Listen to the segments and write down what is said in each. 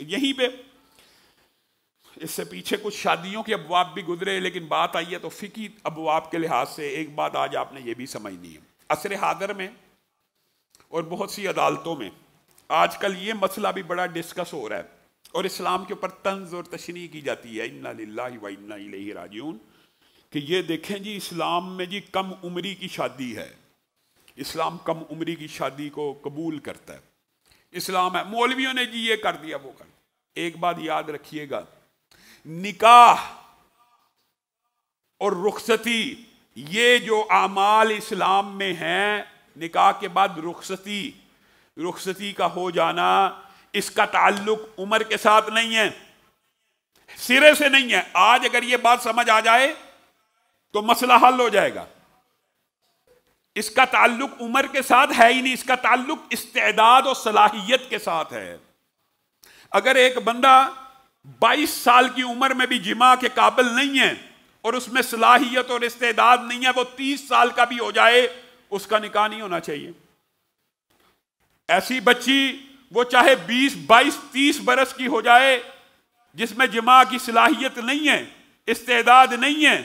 यहीं पे इससे पीछे कुछ शादियों के अबवाब भी गुजरे लेकिन बात आई है तो फ़िकी अबवाब के लिहाज से एक बात आज आपने ये भी समझनी है असर हादर में और बहुत सी अदालतों में आजकल ये मसला भी बड़ा डिस्कस हो रहा है और इस्लाम के ऊपर तंज और तशनी की जाती है इन्ना लाला व इन्ना राजून कि ये देखें जी इस्लाम में जी कम उम्री की शादी है इस्लाम कम उम्री की शादी को कबूल करता है इस्लाम है मौलवियों ने जी ये कर दिया वो कर दिया एक बात याद रखिएगा निकाह और रुखसती ये जो आमाल इस्लाम में हैं निकाह के बाद रुखसती रुखसती का हो जाना इसका ताल्लुक उम्र के साथ नहीं है सिरे से नहीं है आज अगर ये बात समझ आ जाए तो मसला हल हो जाएगा इसका ताल्लुक उम्र के साथ है ही नहीं इसका ताल्लुक इस्तेदाद और सलाहियत के साथ है अगर एक बंदा 22 साल की उम्र में भी जिमा के काबिल नहीं है और उसमें सलाहियत और इस्तेदाद नहीं है वो 30 साल का भी हो जाए उसका निकाह नहीं होना चाहिए ऐसी बच्ची वो चाहे 20, 22, 30 बरस की हो जाए जिसमें जिमा की सलाहियत नहीं है इस्तेदाद नहीं है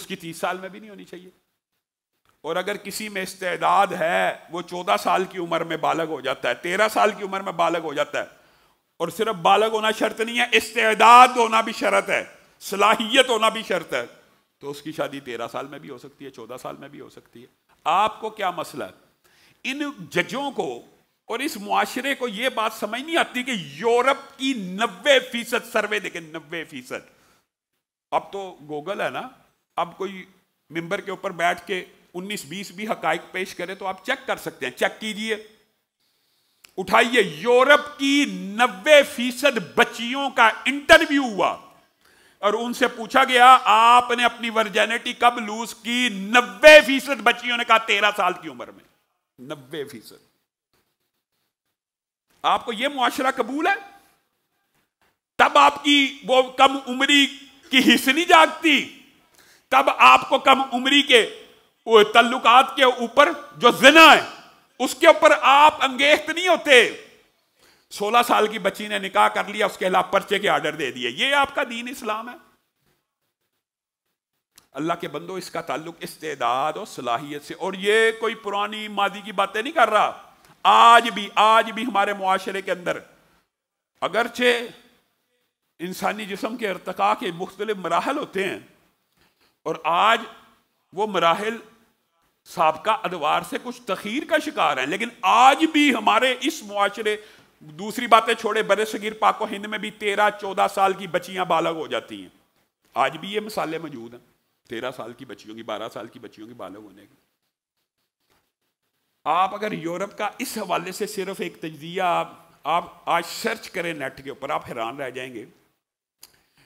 उसकी 30 साल में भी नहीं होनी चाहिए और अगर किसी में इस्तेदाद है वो चौदह साल की उम्र में बालग हो जाता है तेरह साल की उम्र में बालग हो जाता है और सिर्फ बालग होना शर्त नहीं है इस्तेदाद होना भी शर्त है सलाहियत होना भी शर्त है तो उसकी शादी तेरह साल में भी हो सकती है चौदह साल में भी हो सकती है आपको क्या मसला है इन जजों को और इस मुआशरे को यह बात समझ नहीं आती कि यूरोप की नब्बे फीसद सर्वे देखें नब्बे फीसद अब तो गूगल है ना अब कोई मेंबर के ऊपर बैठ के उन्नीस बीस भी हकाइक पेश करें तो आप चेक कर सकते हैं चेक कीजिए उठाइए यूरोप की नब्बे फीसद बच्चियों का इंटरव्यू हुआ और उनसे पूछा गया आपने अपनी वर्जेनिटी कब लूज की नब्बे फीसद बच्चियों ने कहा तेरह साल की उम्र में नब्बे फीसद आपको यह मुआशरा कबूल है तब आपकी वो कम उम्री की हिस्स नहीं जागती तब आपको कम उम्री के तल्लुकात के ऊपर जो जिना है उसके ऊपर आप अंगेख्त नहीं होते सोलह साल की बच्ची ने निकाह कर लिया उसके खिलाफ पर्चे के ऑर्डर दे दिए ये आपका दीन इस्लाम है अल्लाह के बंदो इसका ताल्लुक इस्तेदाद और सलाहियत से और ये कोई पुरानी माजी की बातें नहीं कर रहा आज भी आज भी हमारे मुआशरे के अंदर अगरचे इंसानी जिसम के अरतका के मुख्तलिफ मराहल होते हैं और आज वो मराहल सबका अदवार से कुछ तखीर का शिकार हैं लेकिन आज भी हमारे इस मुआरे दूसरी बातें छोड़े बरे सगीर पाको हिंद में भी तेरह चौदह साल की बच्चियां बालग हो जाती हैं आज भी ये मसाले मौजूद हैं तेरह साल की बच्चियों की बारह साल की बच्चियों की बालग होने की आप अगर यूरोप का इस हवाले से सिर्फ एक तजिया आप आज सर्च करें नेट के ऊपर आप हैरान रह जाएंगे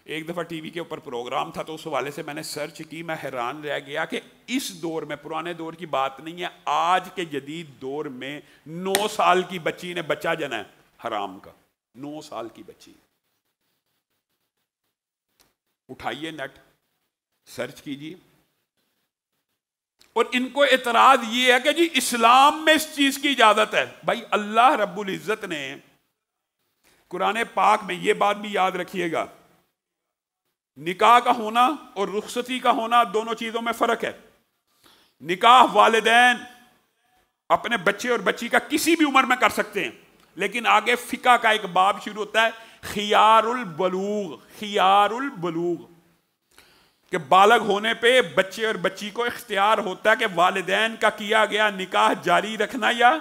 एक दफ़ा टीवी के ऊपर प्रोग्राम था तो उस हवाले से मैंने सर्च की मैं हैरान रह गया कि इस दौर में पुराने दौर की बात नहीं है आज के जदीद दौर में नौ साल की बच्ची ने बच्चा जना है हराम का नौ साल की बच्ची उठाइए नेट सर्च कीजिए और इनको एतराज ये है कि जी इस्लाम में इस चीज की इजाजत है भाई अल्लाह रब्बुल इज़्ज़त ने कुरान पाक में ये बात भी याद रखिएगा निकाह का होना और रुखसती का होना दोनों चीज़ों में फ़र्क है निकाह वालदेन अपने बच्चे और बच्ची का किसी भी उम्र में कर सकते हैं लेकिन आगे फ़िका का एक बाब शुरू होता है खियारुल बलूग खियारुल बलूग के बालग होने पे बच्चे और बच्ची को इख्तियार होता है कि वालदेन का किया गया निकाह जारी रखना या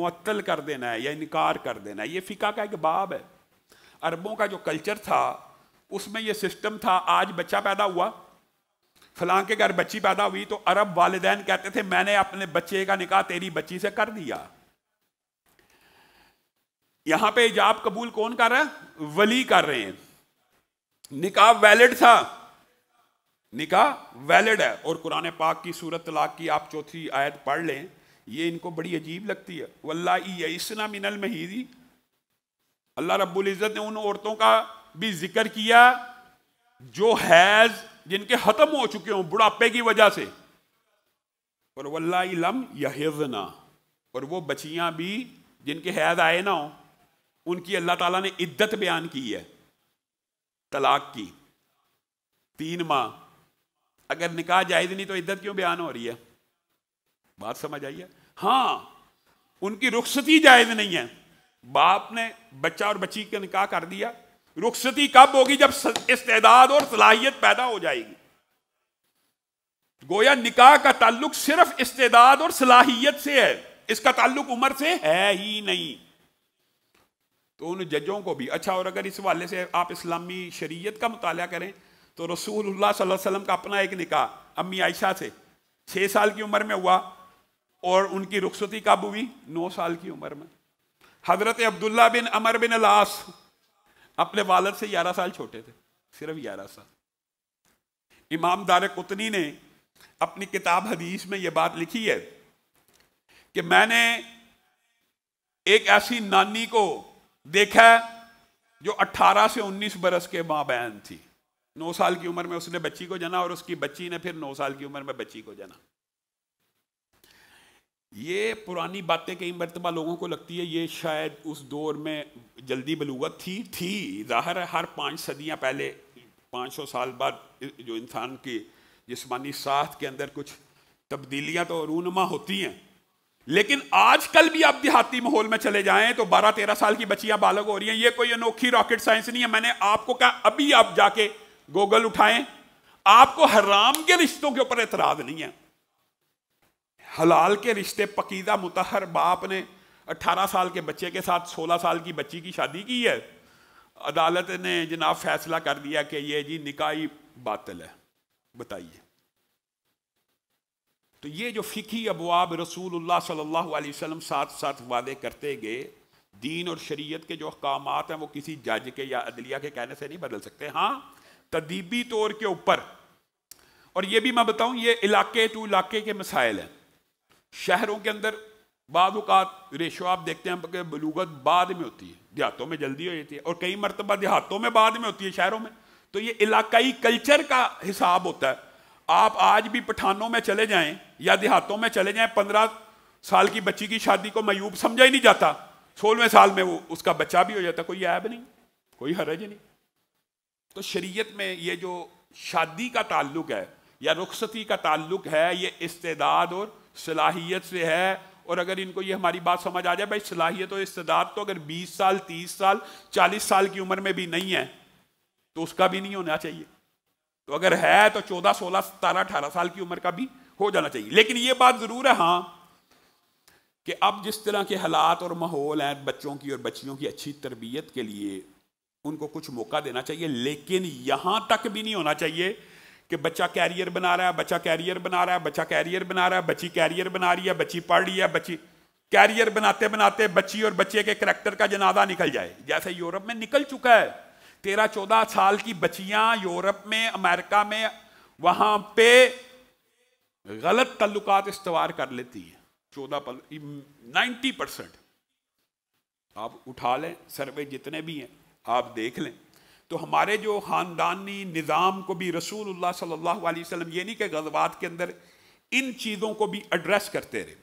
मअतल कर देना है या इनकार कर देना है ये फ़िका का एक बाब है अरबों का जो कल्चर था उसमें ये सिस्टम था आज बच्चा पैदा हुआ फलां के घर बच्ची पैदा हुई तो अरब वालदेन कहते थे मैंने अपने बच्चे का निकाह तेरी बच्ची से कर दिया यहां पे इजाब कबूल कौन कर रहा है वली कर रहे हैं निकाह वैलिड था निकाह वैलिड है और कुरान पाक की सूरत तलाक की आप चौथी आयत पढ़ लें ये इनको बड़ी अजीब लगती है वल्ला इसना मिनल महीदी अल्लाह रब्बुल इज़्ज़त ने उन औरतों का भी जिक्र किया जो हैज जिनके खत्म हो चुके हों बुढ़ापे की वजह से और वल्लाम यहजना और वो बचियां भी जिनके हैज आए ना हो उनकी अल्लाह ताला ने इद्दत बयान की है तलाक की तीन माह अगर निकाह जायज नहीं तो इद्दत क्यों बयान हो रही है बात समझ आई है हाँ उनकी रुखसती जायज नहीं है बाप ने बच्चा और बच्ची का निकाह कर दिया रुखसती कब होगी जब इस्तेदाद और सलाहियत पैदा हो जाएगी गोया निकाह का ताल्लुक सिर्फ इस्तेदाद और सलाहियत से है इसका ताल्लुक उम्र से है ही नहीं तो उन जजों को भी अच्छा और अगर इस वाले से आप इस्लामी शरीयत का मुताल करें तो रसूल वसल्लम का अपना एक निकाह अम्मी आयशा से छः साल की उम्र में हुआ और उनकी रुखसती कब हुई नौ साल की उम्र में हज़रत अब्दुल्ला बिन अमर बिन अलास अपने वालद से ग्यारह साल छोटे थे सिर्फ ग्यारह साल इमाम दार कुतनी ने अपनी किताब हदीस में यह बात लिखी है कि मैंने एक ऐसी नानी को देखा जो 18 से 19 बरस के माँ बहन थी नौ साल की उम्र में उसने बच्ची को जना और उसकी बच्ची ने फिर नौ साल की उम्र में बच्ची को जना ये पुरानी बातें कई मरतबा लोगों को लगती है ये शायद उस दौर में जल्दी बलूगत थी थी ज़ाहिर है हर पाँच सदियाँ पहले पाँच सौ साल बाद जो इंसान की जिसमानी साथ के अंदर कुछ तब्दीलियाँ तो रूनमा होती हैं लेकिन आजकल भी आप देहाती माहौल में चले जाएं तो 12-13 साल की बच्चियां बालक हो रही हैं ये कोई अनोखी रॉकेट साइंस नहीं है मैंने आपको कहा अभी आप जाके गूगल उठाएं आपको हराम के रिश्तों के ऊपर एतराज नहीं है हलाल के रिश्ते पकीदा मुतहर बाप ने 18 साल के बच्चे के साथ 16 साल की बच्ची की शादी की है अदालत ने जनाब फैसला कर दिया कि ये जी निकाई बातल है बताइए तो ये जो फ़िकी अबवाब रसूल सल्लल्लाहु अलैहि वसल्लम साथ साथ वादे करते गए दीन और शरीयत के जो अहकाम हैं वो किसी जज के या अदलिया के कहने से नहीं बदल सकते हाँ तदीबी तौर के ऊपर और ये भी मैं बताऊं ये इलाके टू इलाके के मसाइल हैं शहरों के अंदर बाद रेशो आप देखते हैं कि बलूगत बाद में होती है देहातों में जल्दी हो जाती है और कई मरतबा देहातों में बाद में होती है शहरों में तो ये इलाकाई कल्चर का हिसाब होता है आप आज भी पठानों में चले जाएं या देहातों में चले जाएं पंद्रह साल की बच्ची की शादी को मयूब समझा ही नहीं जाता सोलहवें साल में वो उसका बच्चा भी हो जाता कोई ऐब नहीं कोई हरज नहीं तो शरीयत में ये जो शादी का ताल्लुक है या रुखसती का ताल्लुक है ये इस्तेदाद और सलाहियत से है और अगर इनको ये हमारी बात समझ आ जाए भाई सलाहियत और इस्तेदार तो अगर 20 साल 30 साल 40 साल की उम्र में भी नहीं है तो उसका भी नहीं होना चाहिए तो अगर है तो 14 16 सतारह अठारह साल की उम्र का भी हो जाना चाहिए लेकिन ये बात ज़रूर है हाँ कि अब जिस तरह के हालात और माहौल हैं बच्चों की और बच्चियों की अच्छी तरबियत के लिए उनको कुछ मौका देना चाहिए लेकिन यहां तक भी नहीं होना चाहिए कि बच्चा कैरियर बना रहा है बच्चा कैरियर बना रहा है बच्चा कैरियर बना रहा है बच्ची कैरियर बना रही है बच्ची पढ़ रही है बच्ची कैरियर बनाते बनाते बच्ची और बच्चे के करैक्टर का जनाजा निकल जाए जैसे यूरोप में निकल चुका है तेरह चौदह साल की बच्चियां यूरोप में अमेरिका में वहां पे गलत तल्लुकात इस्तवार कर लेती हैं चौदह नाइन्टी परसेंट आप उठा लें सर्वे जितने भी हैं आप देख लें तो हमारे जो ख़ानदानी निज़ाम को भी रसूल सल्ला वसम ये नहीं कि गजबात के अंदर इन चीज़ों को भी एड्रेस करते रहे